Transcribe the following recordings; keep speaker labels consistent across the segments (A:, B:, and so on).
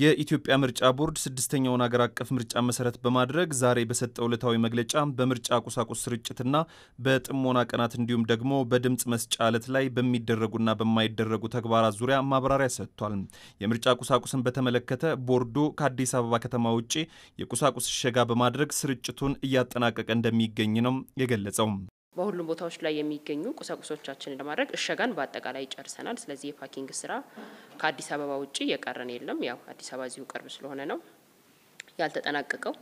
A: የኢትዮጵያ ምርጫ ቦርድ ስድስተኛውን አገር አቀፍ ምርጫ መሰረት በማድረግ ዛሬ በሰጠው ዕለታዊ መግለጫ በምርጫ ቁሳቁስ ስርጭትና በጥሞና ቀናት እንዲሁም ደግሞ በድምፅ መስጫ ዕለት ላይ በሚደረጉና በማይደረጉ ተግባራት ዙሪያ ማብራሪያ ሰጥቷል። የምርጫ ቁሳቁስን በተመለከተ ቦርዱ ከአዲስ አበባ ከተማ ውጭ የቁሳቁስ ሸጋ በማድረግ ስርጭቱን እያጠናቀቀ እንደሚገኝ ነው የገለጸው።
B: በሁሉም ቦታዎች ላይ የሚገኙ ቁሳቁሶቻችንን ለማድረግ እሸጋን በአጠቃላይ ጨርሰናል። ስለዚህ የፓኪንግ ስራ ከአዲስ አበባ ውጭ የቀረን የለም። ያው አዲስ አበባ እዚሁ ቅርብ ስለሆነ ነው ያልተጠናቀቀው።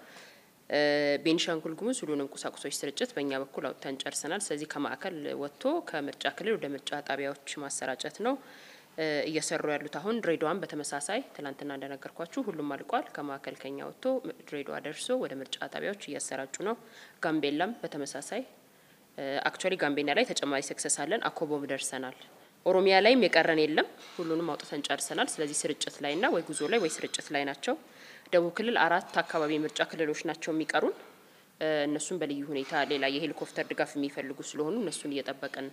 B: ቤኒሻንጉል ጉሙዝ ሁሉንም ቁሳቁሶች ስርጭት በእኛ በኩል አውጥተን ጨርሰናል። ስለዚህ ከማዕከል ወጥቶ ከምርጫ ክልል ወደ ምርጫ ጣቢያዎች ማሰራጨት ነው እየሰሩ ያሉት። አሁን ድሬዳዋን በተመሳሳይ ትናንትና እንደነገርኳችሁ ሁሉም አልቋል። ከማዕከል ከኛ ወጥቶ ድሬዳዋ ደርሶ ወደ ምርጫ ጣቢያዎች እያሰራጩ ነው። ጋምቤላም በተመሳሳይ አክቹዋሊ ጋምቤላ ላይ ተጨማሪ ሰክሰስ አለን። አኮቦም ደርሰናል። ኦሮሚያ ላይም የቀረን የለም፣ ሁሉንም አውጥተን ጨርሰናል። ስለዚህ ስርጭት ላይና ወይ ጉዞ ላይ ወይ ስርጭት ላይ ናቸው። ደቡብ ክልል አራት አካባቢ ምርጫ ክልሎች ናቸው የሚቀሩን። እነሱን በልዩ ሁኔታ ሌላ የሄሊኮፕተር ድጋፍ የሚፈልጉ ስለሆኑ እነሱን እየጠበቀን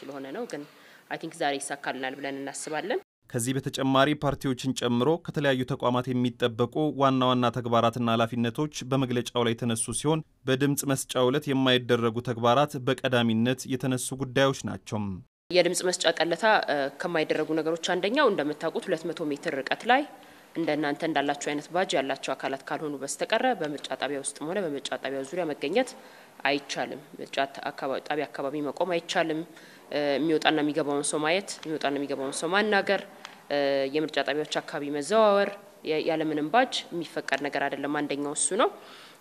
B: ስለሆነ ነው። ግን አይ ቲንክ ዛሬ ይሳካልናል ብለን እናስባለን።
A: ከዚህ በተጨማሪ ፓርቲዎችን ጨምሮ ከተለያዩ ተቋማት የሚጠበቁ ዋና ዋና ተግባራትና ኃላፊነቶች በመግለጫው ላይ የተነሱ ሲሆን በድምፅ መስጫው ዕለት የማይደረጉ ተግባራት በቀዳሚነት የተነሱ ጉዳዮች ናቸው።
B: የድምፅ መስጫ ቀለታ ከማይደረጉ ነገሮች አንደኛው እንደምታውቁት 200 ሜትር ርቀት ላይ እንደ እናንተ እንዳላቸው አይነት ባጅ ያላቸው አካላት ካልሆኑ በስተቀረ በምርጫ ጣቢያ ውስጥም ሆነ በምርጫ ጣቢያ ዙሪያ መገኘት አይቻልም። ምርጫ ጣቢያ አካባቢ መቆም አይቻልም። የሚወጣና የሚገባውን ሰው ማየት፣ የሚወጣና የሚገባውን ሰው ማናገር የምርጫ ጣቢያዎች አካባቢ መዘዋወር ያለምንም ባጅ የሚፈቀድ ነገር አይደለም። አንደኛው እሱ ነው።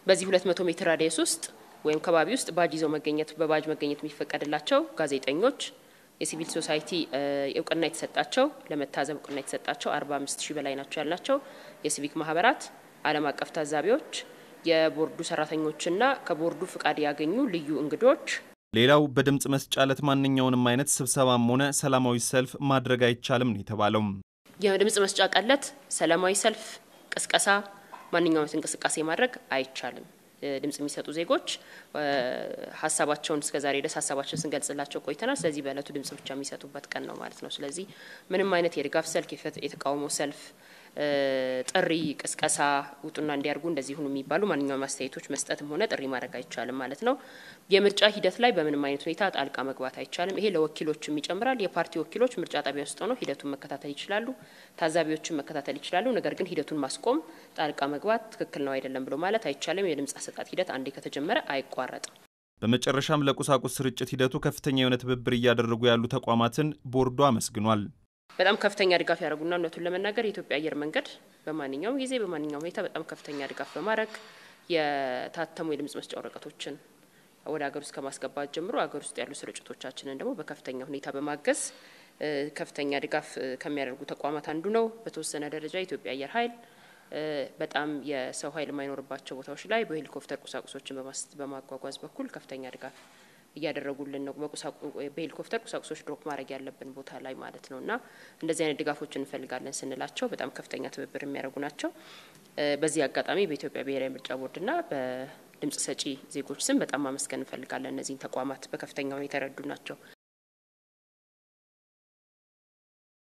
B: በዚህ 200 ሜትር ራዲየስ ውስጥ ወይም ከባቢ ውስጥ ባጅ ይዘው መገኘት በባጅ መገኘት የሚፈቀድላቸው ጋዜጠኞች፣ የሲቪል ሶሳይቲ እውቅና የተሰጣቸው ለመታዘብ እውቅና የተሰጣቸው 45 ሺህ በላይ ናቸው ያላቸው የሲቪክ ማህበራት፣ ዓለም አቀፍ ታዛቢዎች፣ የቦርዱ ሰራተኞችና ከቦርዱ ፍቃድ ያገኙ ልዩ እንግዶች
A: ሌላው በድምፅ መስጫ ዕለት ማንኛውንም አይነት ስብሰባም ሆነ ሰላማዊ ሰልፍ ማድረግ አይቻልም ነው የተባለው።
B: የድምፅ መስጫ ቀን ዕለት ሰላማዊ ሰልፍ፣ ቅስቀሳ፣ ማንኛውም እንቅስቃሴ ማድረግ አይቻልም። ድምጽ የሚሰጡ ዜጎች ሀሳባቸውን እስከ ዛሬ ድረስ ሀሳባቸውን ስንገልጽላቸው ቆይተናል። ስለዚህ በእለቱ ድምጽ ብቻ የሚሰጡበት ቀን ነው ማለት ነው። ስለዚህ ምንም አይነት የድጋፍ ሰልፍ፣ የተቃውሞ ሰልፍ ጥሪ፣ ቅስቀሳ ውጡና እንዲያርጉ እንደዚህ ሁኑ የሚባሉ ማንኛውም አስተያየቶች መስጠትም ሆነ ጥሪ ማድረግ አይቻልም ማለት ነው። የምርጫ ሂደት ላይ በምንም አይነት ሁኔታ ጣልቃ መግባት አይቻልም። ይሄ ለወኪሎችም ይጨምራል። የፓርቲ ወኪሎች ምርጫ ጣቢያ ውስጥ ሆነው ሂደቱን መከታተል ይችላሉ፣ ታዛቢዎችን መከታተል ይችላሉ። ነገር ግን ሂደቱን ማስቆም፣ ጣልቃ መግባት ትክክል ነው አይደለም ብሎ ማለት አይቻልም። የድምፅ አሰጣጥ ሂደት አንዴ ከተጀመረ አይቋረጥም።
A: በመጨረሻም ለቁሳቁስ ስርጭት ሂደቱ ከፍተኛ የሆነ ትብብር እያደረጉ ያሉ ተቋማትን ቦርዶ አመስግኗል።
B: በጣም ከፍተኛ ድጋፍ ያደረጉና እውነቱን ለመናገር የኢትዮጵያ አየር መንገድ በማንኛውም ጊዜ በማንኛውም ሁኔታ በጣም ከፍተኛ ድጋፍ በማድረግ የታተሙ የድምጽ መስጫ ወረቀቶችን ወደ ሀገር ውስጥ ከማስገባት ጀምሮ ሀገር ውስጥ ያሉ ስርጭቶቻችንን ደግሞ በከፍተኛ ሁኔታ በማገዝ ከፍተኛ ድጋፍ ከሚያደርጉ ተቋማት አንዱ ነው። በተወሰነ ደረጃ የኢትዮጵያ አየር ኃይል በጣም የሰው ኃይል የማይኖርባቸው ቦታዎች ላይ በሄሊኮፕተር ቁሳቁሶችን በማጓጓዝ በኩል ከፍተኛ ድጋፍ እያደረጉልን ነው። በሄሊኮፕተር ቁሳቁሶች ድሮፕ ማድረግ ያለብን ቦታ ላይ ማለት ነው እና እንደዚህ አይነት ድጋፎች እንፈልጋለን ስንላቸው በጣም ከፍተኛ ትብብር የሚያደርጉ ናቸው። በዚህ አጋጣሚ በኢትዮጵያ ብሔራዊ ምርጫ ቦርድና በድምጽ ሰጪ ዜጎች ስም በጣም ማመስገን እንፈልጋለን። እነዚህን ተቋማት በከፍተኛ ሁኔታ የረዱ ናቸው።